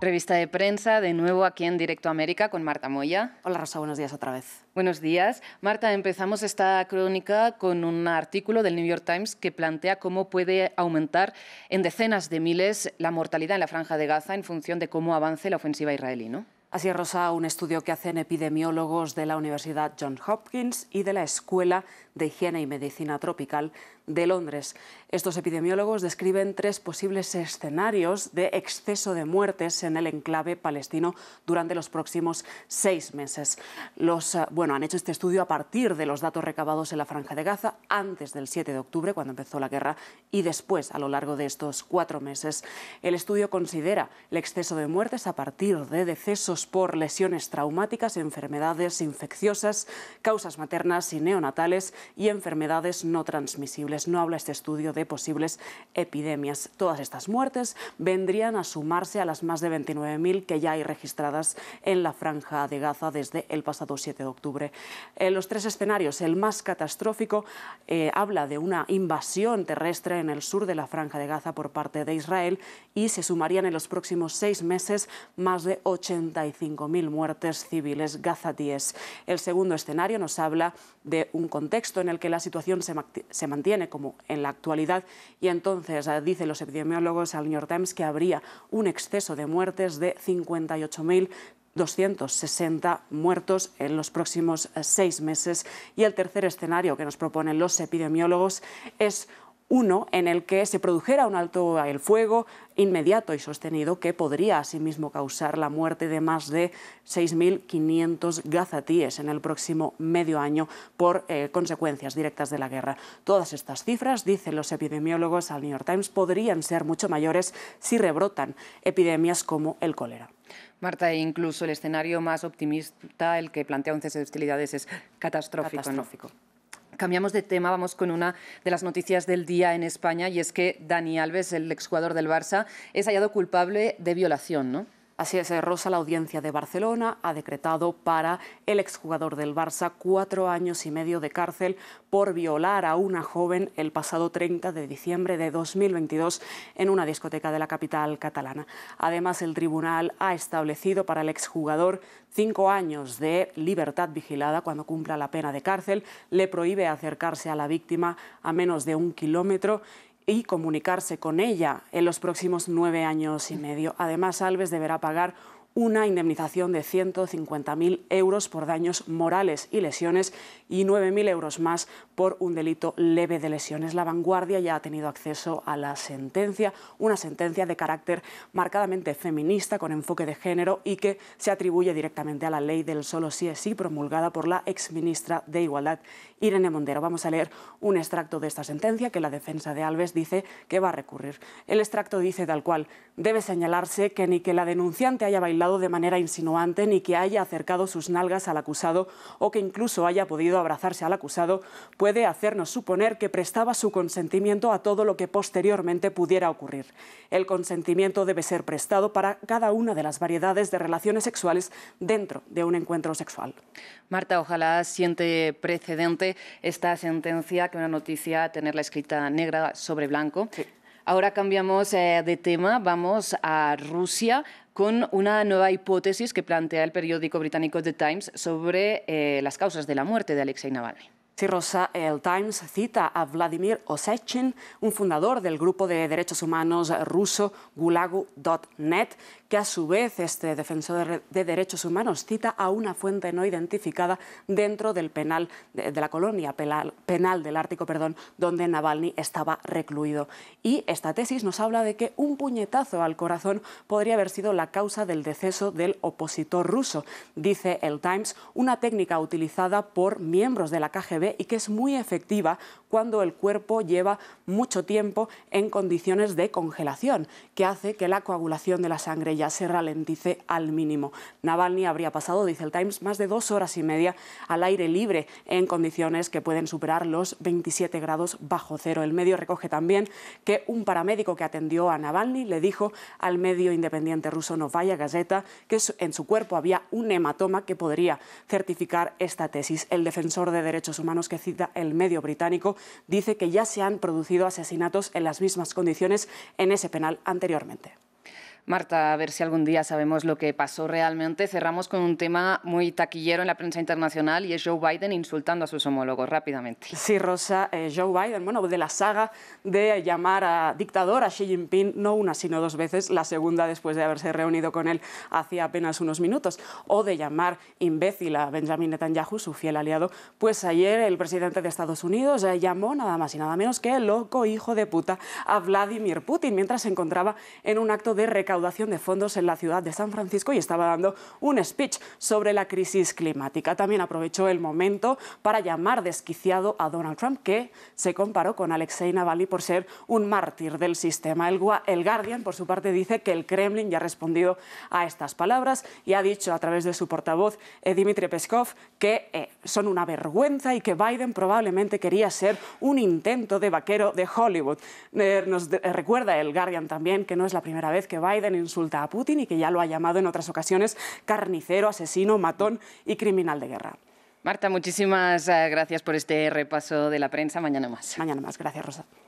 Revista de prensa, de nuevo aquí en Directo América con Marta Moya. Hola Rosa, buenos días otra vez. Buenos días. Marta, empezamos esta crónica con un artículo del New York Times que plantea cómo puede aumentar en decenas de miles la mortalidad en la franja de Gaza en función de cómo avance la ofensiva israelí, ¿no? Así rosa un estudio que hacen epidemiólogos de la Universidad Johns Hopkins y de la Escuela de Higiene y Medicina Tropical de Londres. Estos epidemiólogos describen tres posibles escenarios de exceso de muertes en el enclave palestino durante los próximos seis meses. Los, eh, bueno, han hecho este estudio a partir de los datos recabados en la Franja de Gaza antes del 7 de octubre, cuando empezó la guerra, y después, a lo largo de estos cuatro meses. El estudio considera el exceso de muertes a partir de decesos por lesiones traumáticas, enfermedades infecciosas, causas maternas y neonatales y enfermedades no transmisibles. No habla este estudio de posibles epidemias. Todas estas muertes vendrían a sumarse a las más de 29.000 que ya hay registradas en la franja de Gaza desde el pasado 7 de octubre. En los tres escenarios, el más catastrófico eh, habla de una invasión terrestre en el sur de la franja de Gaza por parte de Israel y se sumarían en los próximos seis meses más de 80 5.000 muertes civiles gazatíes. El segundo escenario nos habla de un contexto en el que la situación se, mantiene como en la actualidad y entonces, ah, dicen los epidemiólogos al New York Times, que habría un exceso de muertes de 58.260 260 muertos en los próximos eh, seis meses. Y el tercer escenario que nos proponen los epidemiólogos es uno en el que se produjera un alto el fuego inmediato y sostenido que podría asimismo causar la muerte de más de 6.500 gazatíes en el próximo medio año por eh, consecuencias directas de la guerra. Todas estas cifras, dicen los epidemiólogos al New York Times, podrían ser mucho mayores si rebrotan epidemias como el cólera. Marta, incluso el escenario más optimista, el que plantea un cese de hostilidades, es catastrófico. Cambiamos de tema, vamos con una de las noticias del día en España y es que Dani Alves, el exjugador del Barça, es hallado culpable de violación, ¿no? Así es, eh, Rosa, la audiencia de Barcelona ha decretado para el exjugador del Barça cuatro años y medio de cárcel por violar a una joven el pasado 30 de diciembre de 2022 en una discoteca de la capital catalana. Además, el tribunal ha establecido para el exjugador cinco años de libertad vigilada cuando cumpla la pena de cárcel, le prohíbe acercarse a la víctima a menos de un kilómetro y comunicarse con ella en los próximos nueve años y medio. Además, Alves deberá pagar una indemnización de 150.000 euros por daños morales y lesiones y 9.000 euros más por un delito leve de lesiones. La vanguardia ya ha tenido acceso a la sentencia, una sentencia de carácter marcadamente feminista con enfoque de género y que se atribuye directamente a la ley del solo sí es sí promulgada por la exministra de Igualdad, Irene Montero. Vamos a leer un extracto de esta sentencia que la defensa de Alves dice que va a recurrir. El extracto dice tal cual, debe señalarse que ni que la denunciante haya bailado de manera insinuante ni que haya acercado sus nalgas al acusado o que incluso haya podido abrazarse al acusado puede hacernos suponer que prestaba su consentimiento a todo lo que posteriormente pudiera ocurrir. El consentimiento debe ser prestado para cada una de las variedades de relaciones sexuales dentro de un encuentro sexual. Marta, ojalá siente precedente esta sentencia que una noticia tenerla escrita negra sobre blanco. Ahora cambiamos eh, de tema, vamos a Rusia con una nueva hipótesis que plantea el periódico británico The Times sobre eh, las causas de la muerte de Alexei Navalny. Sí, Rosa, el Times cita a Vladimir Osechin, un fundador del grupo de derechos humanos ruso Gulagu.net, que a su vez este defensor de derechos humanos cita a una fuente no identificada dentro del penal de, la colonia penal, penal, del Ártico, perdón, donde Navalny estaba recluido. Y esta tesis nos habla de que un puñetazo al corazón podría haber sido la causa del deceso del opositor ruso, dice el Times, una técnica utilizada por miembros de la KGB y que es muy efectiva cuando el cuerpo lleva mucho tiempo en condiciones de congelación, que hace que la coagulación de la sangre ya se ralentice al mínimo. Navalny habría pasado, dice el Times, más de dos horas y media al aire libre en condiciones que pueden superar los 27 grados bajo cero. El medio recoge también que un paramédico que atendió a Navalny le dijo al medio independiente ruso Novaya Gazeta que en su cuerpo había un hematoma que podría certificar esta tesis. El defensor de derechos humanos que cita el medio británico dice que ya se han producido asesinatos en las mismas condiciones en ese penal anteriormente. Marta, a ver si algún día sabemos lo que pasó realmente. Cerramos con un tema muy taquillero en la prensa internacional y es Joe Biden insultando a sus homólogos rápidamente. Sí, Rosa, eh, Joe Biden, bueno, de la saga de llamar a dictador a Xi Jinping, no una, sino dos veces, la segunda después de haberse reunido con él hacía apenas unos minutos, o de llamar imbécil a Benjamin Netanyahu, su fiel aliado, pues ayer el presidente de Estados Unidos eh, llamó nada más y nada menos que el loco hijo de puta a Vladimir Putin mientras se encontraba en un acto de recaudación recaudación de fondos en la ciudad de San Francisco y estaba dando un speech sobre la crisis climática. También aprovechó el momento para llamar desquiciado a Donald Trump, que se comparó con Alexei Navalny por ser un mártir del sistema. El, Guardian, por su parte, dice que el Kremlin ya ha respondido a estas palabras y ha dicho a través de su portavoz, eh, Dmitry Peskov, que eh, son una vergüenza y que Biden probablemente quería ser un intento de vaquero de Hollywood. Eh, nos recuerda el Guardian también que no es la primera vez que Biden Biden insulta a Putin y que ya lo ha llamado en otras ocasiones carnicero, asesino, matón y criminal de guerra. Marta, muchísimas eh, gracias por este repaso de la prensa. Mañana más. Mañana más. Gracias, Rosa.